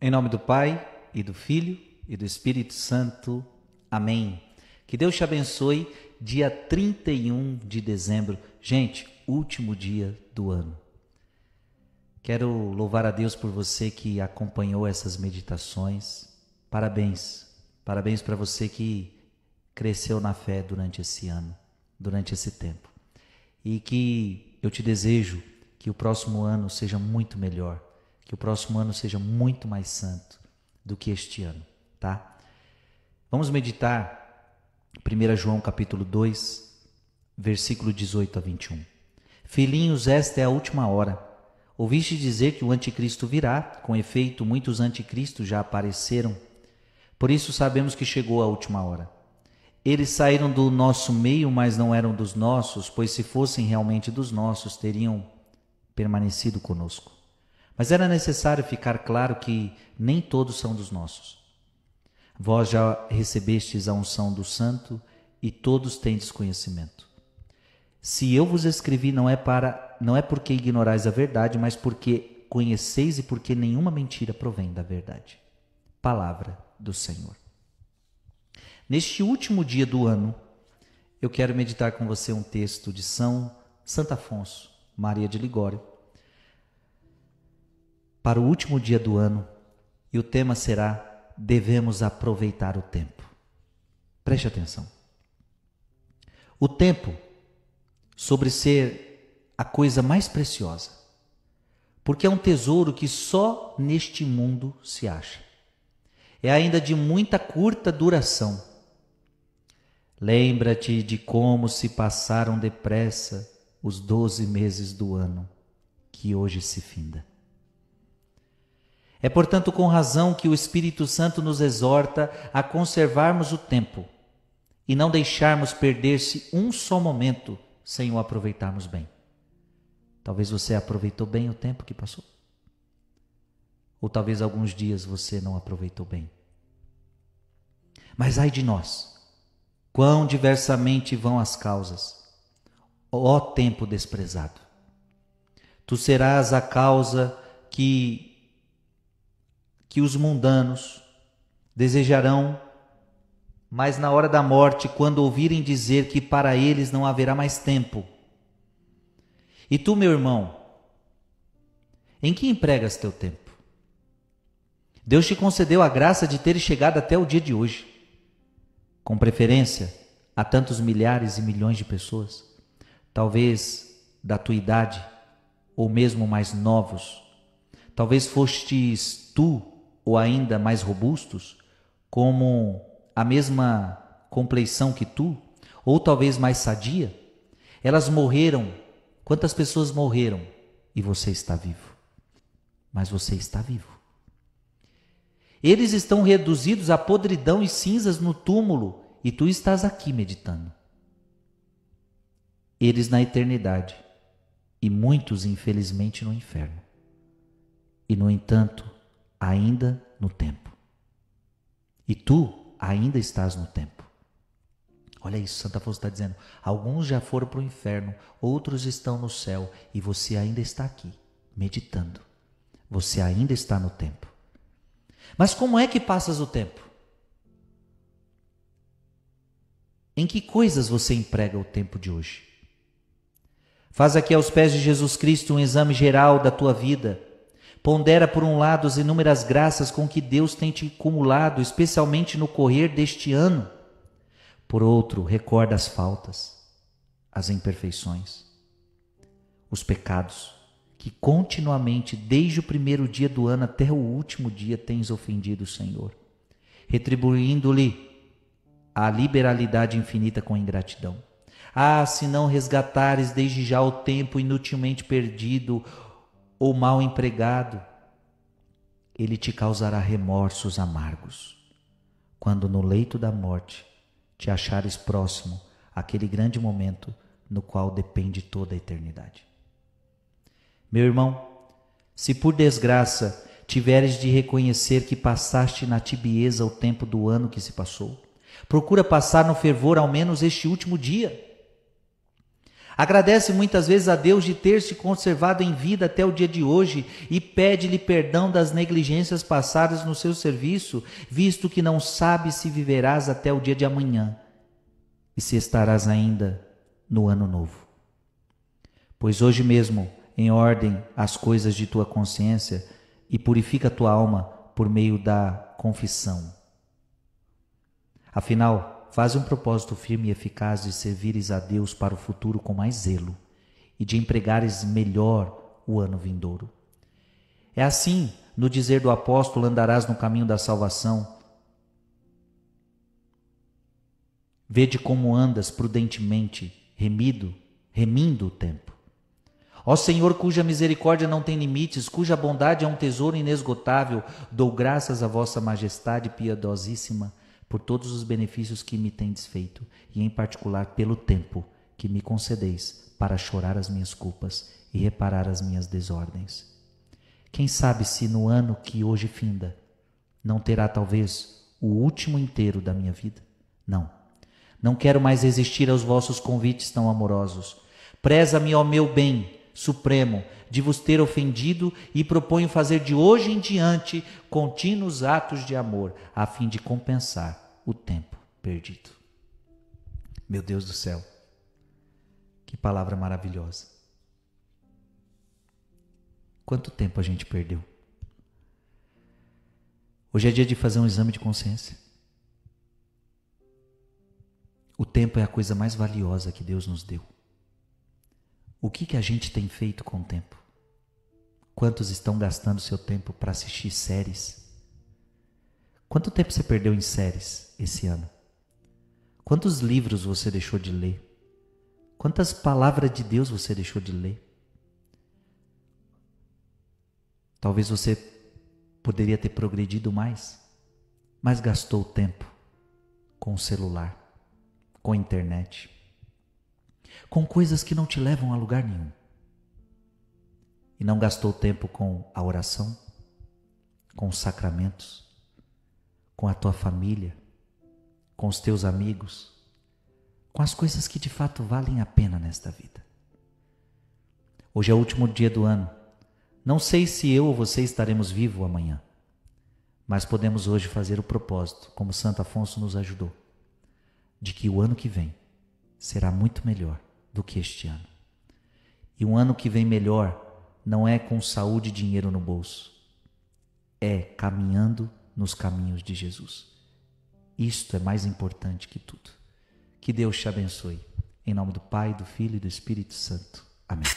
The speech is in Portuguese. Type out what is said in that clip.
Em nome do Pai e do Filho e do Espírito Santo. Amém. Que Deus te abençoe. Dia 31 de dezembro. Gente, último dia do ano. Quero louvar a Deus por você que acompanhou essas meditações. Parabéns. Parabéns para você que cresceu na fé durante esse ano, durante esse tempo. E que eu te desejo que o próximo ano seja muito melhor que o próximo ano seja muito mais santo do que este ano, tá? Vamos meditar 1 João capítulo 2, versículo 18 a 21. Filhinhos, esta é a última hora. Ouviste dizer que o anticristo virá, com efeito, muitos anticristos já apareceram. Por isso sabemos que chegou a última hora. Eles saíram do nosso meio, mas não eram dos nossos, pois se fossem realmente dos nossos, teriam permanecido conosco. Mas era necessário ficar claro que nem todos são dos nossos. Vós já recebestes a unção do Santo e todos tendes conhecimento. Se eu vos escrevi não é para não é porque ignorais a verdade, mas porque conheceis e porque nenhuma mentira provém da verdade. Palavra do Senhor. Neste último dia do ano, eu quero meditar com você um texto de São Santo Afonso Maria de Ligório, para o último dia do ano e o tema será Devemos aproveitar o tempo. Preste atenção. O tempo sobre ser a coisa mais preciosa, porque é um tesouro que só neste mundo se acha. É ainda de muita curta duração. Lembra-te de como se passaram depressa os doze meses do ano que hoje se finda. É, portanto, com razão que o Espírito Santo nos exorta a conservarmos o tempo e não deixarmos perder-se um só momento sem o aproveitarmos bem. Talvez você aproveitou bem o tempo que passou. Ou talvez alguns dias você não aproveitou bem. Mas ai de nós, quão diversamente vão as causas. Ó tempo desprezado! Tu serás a causa que que os mundanos desejarão, mas na hora da morte, quando ouvirem dizer que para eles não haverá mais tempo. E tu, meu irmão, em que empregas teu tempo? Deus te concedeu a graça de ter chegado até o dia de hoje, com preferência a tantos milhares e milhões de pessoas, talvez da tua idade ou mesmo mais novos. Talvez fostes tu ou ainda mais robustos, como a mesma compleição que tu, ou talvez mais sadia, elas morreram. Quantas pessoas morreram e você está vivo? Mas você está vivo. Eles estão reduzidos a podridão e cinzas no túmulo e tu estás aqui meditando. Eles na eternidade e muitos, infelizmente, no inferno. E, no entanto, ainda no tempo. E tu ainda estás no tempo. Olha isso, Santa Fonso está dizendo: alguns já foram para o inferno, outros estão no céu, e você ainda está aqui, meditando. Você ainda está no tempo. Mas como é que passas o tempo? Em que coisas você emprega o tempo de hoje? Faz aqui aos pés de Jesus Cristo um exame geral da tua vida Pondera, por um lado, as inúmeras graças com que Deus tem te acumulado, especialmente no correr deste ano. Por outro, recorda as faltas, as imperfeições, os pecados que continuamente, desde o primeiro dia do ano até o último dia, tens ofendido o Senhor, retribuindo-lhe a liberalidade infinita com ingratidão. Ah, se não resgatares desde já o tempo inutilmente perdido, ou mal empregado, ele te causará remorsos amargos. Quando no leito da morte te achares próximo àquele grande momento no qual depende toda a eternidade. Meu irmão, se por desgraça tiveres de reconhecer que passaste na tibieza o tempo do ano que se passou, procura passar no fervor ao menos este último dia Agradece muitas vezes a Deus de ter se conservado em vida até o dia de hoje e pede-lhe perdão das negligências passadas no seu serviço, visto que não sabe se viverás até o dia de amanhã e se estarás ainda no ano novo. Pois hoje mesmo, em ordem as coisas de tua consciência e purifica tua alma por meio da confissão. Afinal, faz um propósito firme e eficaz de servires a Deus para o futuro com mais zelo e de empregares melhor o ano vindouro. É assim, no dizer do apóstolo, andarás no caminho da salvação. Vede como andas prudentemente, remido, remindo o tempo. Ó Senhor, cuja misericórdia não tem limites, cuja bondade é um tesouro inesgotável, dou graças à vossa majestade piedosíssima por todos os benefícios que me tendes feito, e em particular pelo tempo que me concedeis para chorar as minhas culpas e reparar as minhas desordens. Quem sabe se no ano que hoje finda não terá talvez o último inteiro da minha vida? Não. Não quero mais resistir aos vossos convites tão amorosos. Preza-me, ó meu bem, Supremo, de vos ter ofendido e proponho fazer de hoje em diante contínuos atos de amor, a fim de compensar o tempo perdido. Meu Deus do céu, que palavra maravilhosa. Quanto tempo a gente perdeu? Hoje é dia de fazer um exame de consciência. O tempo é a coisa mais valiosa que Deus nos deu. O que, que a gente tem feito com o tempo? Quantos estão gastando seu tempo para assistir séries? Quanto tempo você perdeu em séries esse ano? Quantos livros você deixou de ler? Quantas palavras de Deus você deixou de ler? Talvez você poderia ter progredido mais, mas gastou tempo com o celular, com a internet com coisas que não te levam a lugar nenhum. E não gastou tempo com a oração, com os sacramentos, com a tua família, com os teus amigos, com as coisas que de fato valem a pena nesta vida. Hoje é o último dia do ano. Não sei se eu ou você estaremos vivos amanhã, mas podemos hoje fazer o propósito, como Santo Afonso nos ajudou, de que o ano que vem será muito melhor do que este ano. E um ano que vem melhor não é com saúde e dinheiro no bolso, é caminhando nos caminhos de Jesus. Isto é mais importante que tudo. Que Deus te abençoe. Em nome do Pai, do Filho e do Espírito Santo. Amém.